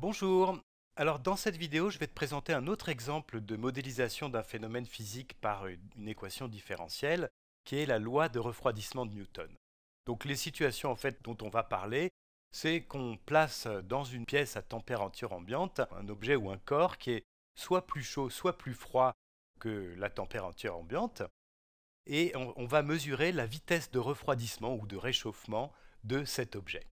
Bonjour Alors dans cette vidéo, je vais te présenter un autre exemple de modélisation d'un phénomène physique par une équation différentielle, qui est la loi de refroidissement de Newton. Donc les situations en fait dont on va parler, c'est qu'on place dans une pièce à température ambiante un objet ou un corps qui est soit plus chaud, soit plus froid que la température ambiante, et on, on va mesurer la vitesse de refroidissement ou de réchauffement de cet objet.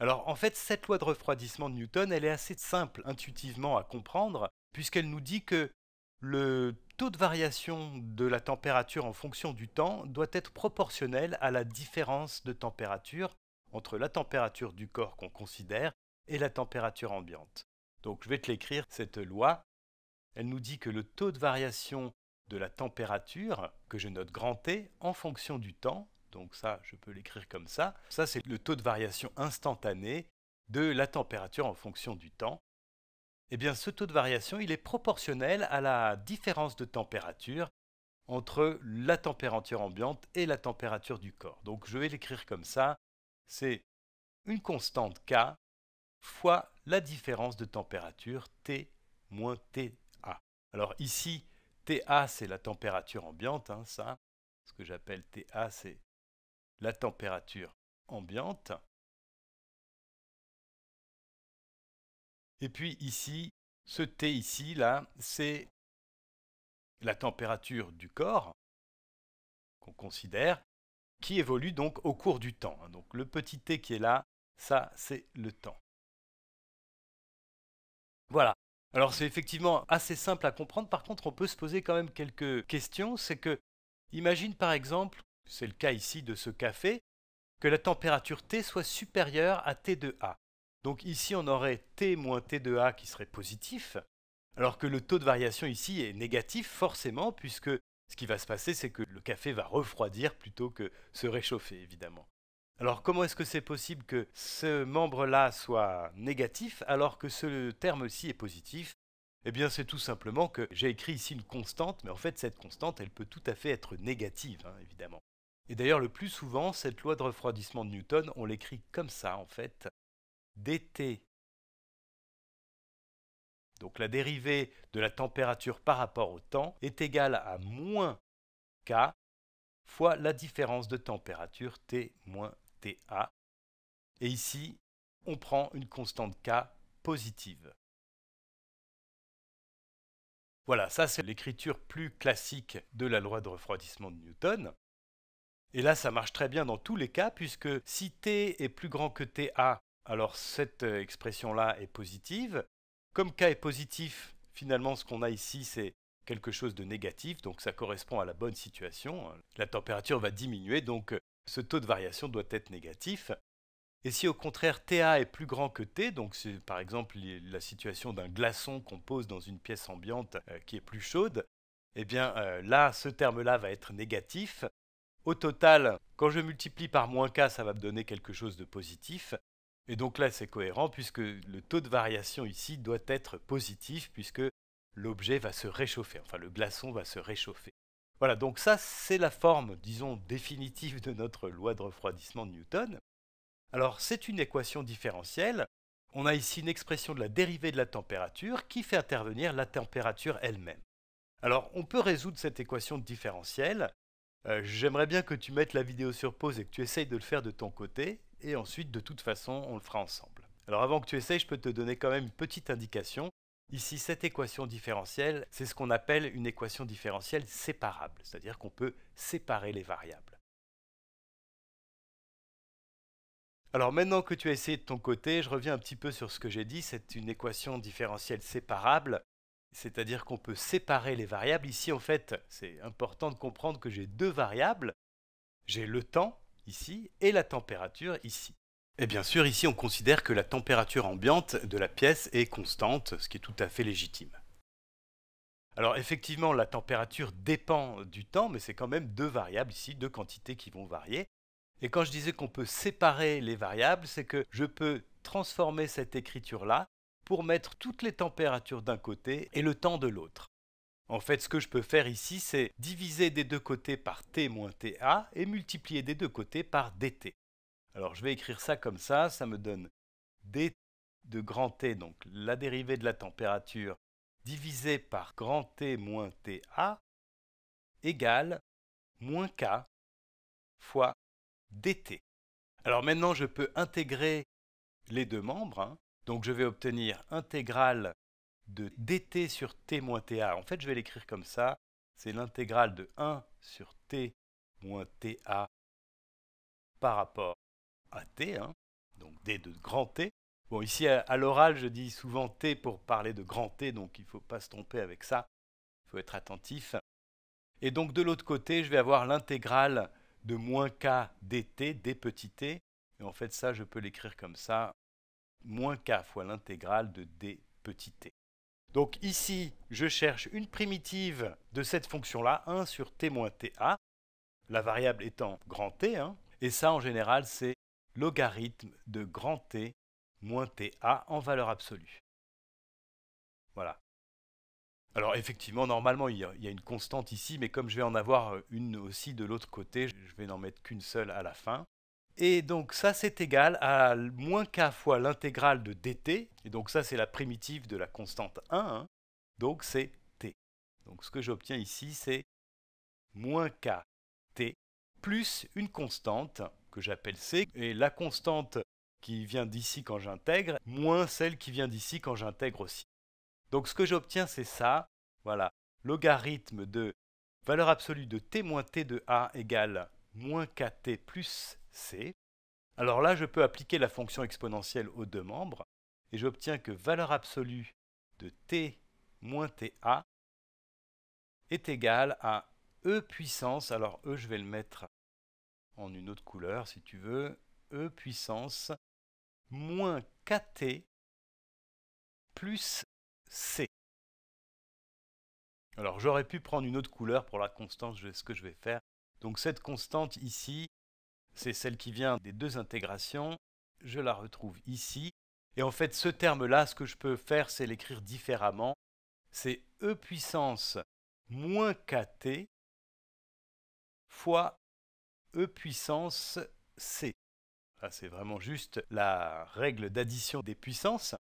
Alors en fait, cette loi de refroidissement de Newton, elle est assez simple intuitivement à comprendre, puisqu'elle nous dit que le taux de variation de la température en fonction du temps doit être proportionnel à la différence de température entre la température du corps qu'on considère et la température ambiante. Donc je vais te l'écrire, cette loi. Elle nous dit que le taux de variation de la température, que je note grand T, en fonction du temps, donc ça, je peux l'écrire comme ça. Ça, c'est le taux de variation instantanée de la température en fonction du temps. et eh bien, ce taux de variation, il est proportionnel à la différence de température entre la température ambiante et la température du corps. Donc je vais l'écrire comme ça. C'est une constante K fois la différence de température T moins TA. Alors ici, TA, c'est la température ambiante, hein, ça. Ce que j'appelle TA, c'est la température ambiante. Et puis ici, ce T ici, là, c'est la température du corps qu'on considère, qui évolue donc au cours du temps. Donc le petit t qui est là, ça c'est le temps. Voilà. Alors c'est effectivement assez simple à comprendre. Par contre, on peut se poser quand même quelques questions. C'est que, imagine par exemple c'est le cas ici de ce café, que la température T soit supérieure à T2A. Donc ici, on aurait T moins T2A qui serait positif, alors que le taux de variation ici est négatif forcément, puisque ce qui va se passer, c'est que le café va refroidir plutôt que se réchauffer, évidemment. Alors comment est-ce que c'est possible que ce membre-là soit négatif alors que ce terme-ci est positif Eh bien c'est tout simplement que j'ai écrit ici une constante, mais en fait cette constante, elle peut tout à fait être négative, hein, évidemment. Et d'ailleurs, le plus souvent, cette loi de refroidissement de Newton, on l'écrit comme ça, en fait. dT, donc la dérivée de la température par rapport au temps, est égale à moins K fois la différence de température T moins TA. Et ici, on prend une constante K positive. Voilà, ça c'est l'écriture plus classique de la loi de refroidissement de Newton. Et là, ça marche très bien dans tous les cas, puisque si T est plus grand que TA, alors cette euh, expression-là est positive. Comme K est positif, finalement, ce qu'on a ici, c'est quelque chose de négatif, donc ça correspond à la bonne situation. La température va diminuer, donc euh, ce taux de variation doit être négatif. Et si au contraire TA est plus grand que T, donc c'est par exemple la situation d'un glaçon qu'on pose dans une pièce ambiante euh, qui est plus chaude, eh bien là, ce terme-là va être négatif, au total, quand je multiplie par moins k, ça va me donner quelque chose de positif. Et donc là, c'est cohérent puisque le taux de variation ici doit être positif puisque l'objet va se réchauffer, enfin le glaçon va se réchauffer. Voilà, donc ça, c'est la forme, disons, définitive de notre loi de refroidissement de Newton. Alors, c'est une équation différentielle. On a ici une expression de la dérivée de la température qui fait intervenir la température elle-même. Alors, on peut résoudre cette équation différentielle euh, j'aimerais bien que tu mettes la vidéo sur pause et que tu essayes de le faire de ton côté, et ensuite, de toute façon, on le fera ensemble. Alors avant que tu essayes, je peux te donner quand même une petite indication. Ici, cette équation différentielle, c'est ce qu'on appelle une équation différentielle séparable, c'est-à-dire qu'on peut séparer les variables. Alors maintenant que tu as essayé de ton côté, je reviens un petit peu sur ce que j'ai dit, c'est une équation différentielle séparable c'est-à-dire qu'on peut séparer les variables. Ici, en fait, c'est important de comprendre que j'ai deux variables. J'ai le temps, ici, et la température, ici. Et bien sûr, ici, on considère que la température ambiante de la pièce est constante, ce qui est tout à fait légitime. Alors effectivement, la température dépend du temps, mais c'est quand même deux variables ici, deux quantités qui vont varier. Et quand je disais qu'on peut séparer les variables, c'est que je peux transformer cette écriture-là pour mettre toutes les températures d'un côté et le temps de l'autre. En fait, ce que je peux faire ici, c'est diviser des deux côtés par T moins TA et multiplier des deux côtés par DT. Alors je vais écrire ça comme ça, ça me donne D de grand T, donc la dérivée de la température, divisé par grand T moins TA égale moins K fois DT. Alors maintenant, je peux intégrer les deux membres. Hein. Donc je vais obtenir intégrale de dt sur t moins ta. En fait, je vais l'écrire comme ça. C'est l'intégrale de 1 sur t moins ta par rapport à t, hein. donc d de grand t. Bon, ici à, l'oral, je dis souvent t pour parler de grand t, donc il ne faut pas se tromper avec ça. Il faut être attentif. Et donc de l'autre côté, je vais avoir l'intégrale de moins k dt, d petit t. Et en fait, ça, je peux l'écrire comme ça moins k fois l'intégrale de d petit t. Donc ici, je cherche une primitive de cette fonction-là, 1 sur t moins ta, la variable étant grand t, hein. et ça en général c'est logarithme de grand t moins ta en valeur absolue. Voilà. Alors effectivement, normalement, il y, a, une constante ici, mais comme je vais en avoir euh, une aussi de l'autre côté, je vais n'en mettre qu'une seule à la fin. Et donc ça, c'est égal à moins k fois l'intégrale de dt. Et donc ça, c'est la primitive de la constante 1. Hein. Donc c'est t. Donc ce que j'obtiens ici, c'est moins kt plus une constante que j'appelle c. Et la constante qui vient d'ici quand j'intègre, moins celle qui vient d'ici quand j'intègre aussi. Donc ce que j'obtiens, c'est ça. Voilà, logarithme de valeur absolue de t moins t de a égale moins kt plus C. Alors là, je peux appliquer la fonction exponentielle aux deux membres et j'obtiens que valeur absolue de t moins ta est égale à e puissance, alors e je vais le mettre en une autre couleur si tu veux, e puissance moins kt plus c. Alors j'aurais pu prendre une autre couleur pour la constante, ce que je vais faire. Donc cette constante ici, c'est celle qui vient des deux intégrations. Je la retrouve ici. Et en fait, ce terme-là, ce que je peux faire, c'est l'écrire différemment. C'est E puissance moins KT fois E puissance C. C'est vraiment juste la règle d'addition des puissances.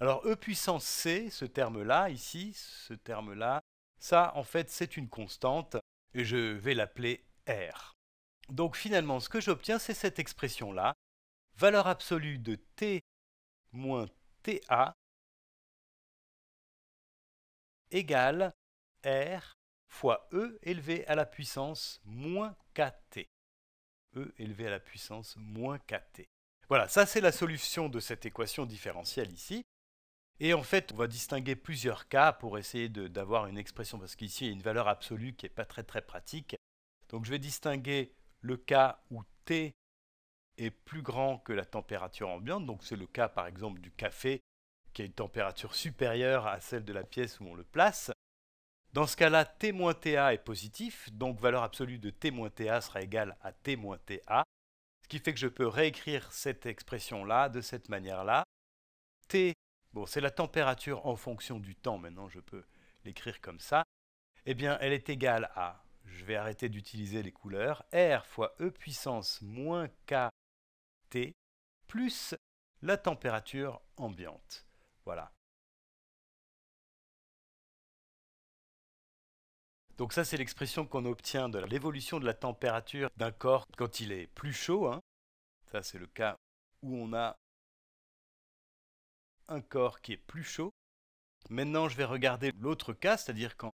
Alors E puissance C, ce terme-là, ici, ce terme-là, ça, en fait, c'est une constante, et je vais l'appeler R. Donc finalement, ce que j'obtiens, c'est cette expression-là, valeur absolue de t moins ta égale r fois e élevé à la puissance moins kt. e élevé à la puissance moins kt. Voilà, ça c'est la solution de cette équation différentielle ici. Et en fait, on va distinguer plusieurs cas pour essayer d'avoir une expression, parce qu'ici, il y a une valeur absolue qui n'est pas très très pratique. Donc je vais distinguer le cas où T est plus grand que la température ambiante, donc c'est le cas par exemple du café qui a une température supérieure à celle de la pièce où on le place, dans ce cas-là, T-TA est positif, donc valeur absolue de T-TA sera égale à T-TA, ce qui fait que je peux réécrire cette expression-là de cette manière-là. T, bon, c'est la température en fonction du temps, maintenant je peux l'écrire comme ça, eh bien, elle est égale à je vais arrêter d'utiliser les couleurs, R fois E puissance moins KT plus la température ambiante. Voilà. Donc ça, c'est l'expression qu'on obtient de l'évolution de la température d'un corps quand il est plus chaud. Hein. Ça, c'est le cas où on a un corps qui est plus chaud. Maintenant, je vais regarder l'autre cas, c'est-à-dire quand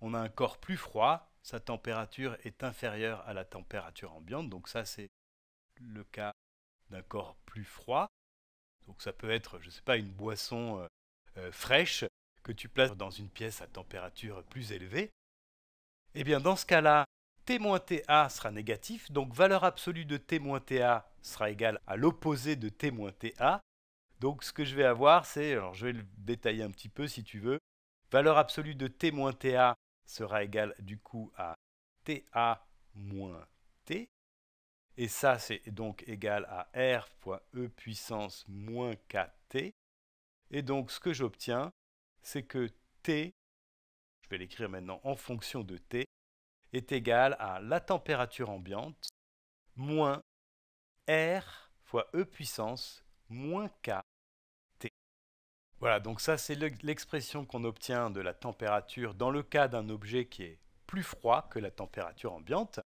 on a un corps plus froid, sa température est inférieure à la température ambiante. Donc ça, c'est le cas d'un corps plus froid. Donc ça peut être, je ne sais pas, une boisson euh, euh, fraîche que tu places dans une pièce à température plus élevée. Eh bien, dans ce cas-là, T-TA sera négatif, donc valeur absolue de T-TA sera égale à l'opposé de T-TA. Donc ce que je vais avoir, c'est, alors je vais le détailler un petit peu si tu veux, valeur absolue de T-TA sera égal du coup à TA moins T. Et ça, c'est donc égal à R fois E puissance moins KT. Et donc, ce que j'obtiens, c'est que T, je vais l'écrire maintenant en fonction de T, est égal à la température ambiante moins R fois E puissance moins K voilà, donc ça c'est l'expression qu'on obtient de la température dans le cas d'un objet qui est plus froid que la température ambiante.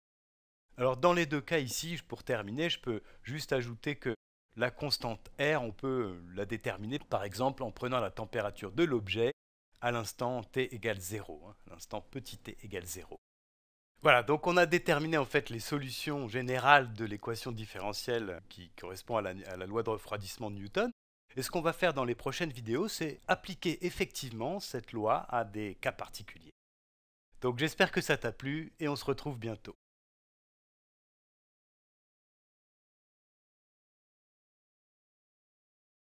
Alors dans les deux cas ici, pour terminer, je peux juste ajouter que la constante R, on peut la déterminer par exemple en prenant la température de l'objet à l'instant t égale 0, hein, l'instant petit t 0. Voilà, donc on a déterminé en fait les solutions générales de l'équation différentielle qui correspond à la loi de refroidissement de Newton. Et ce qu'on va faire dans les prochaines vidéos, c'est appliquer effectivement cette loi à des cas particuliers. Donc j'espère que ça t'a plu et on se retrouve bientôt.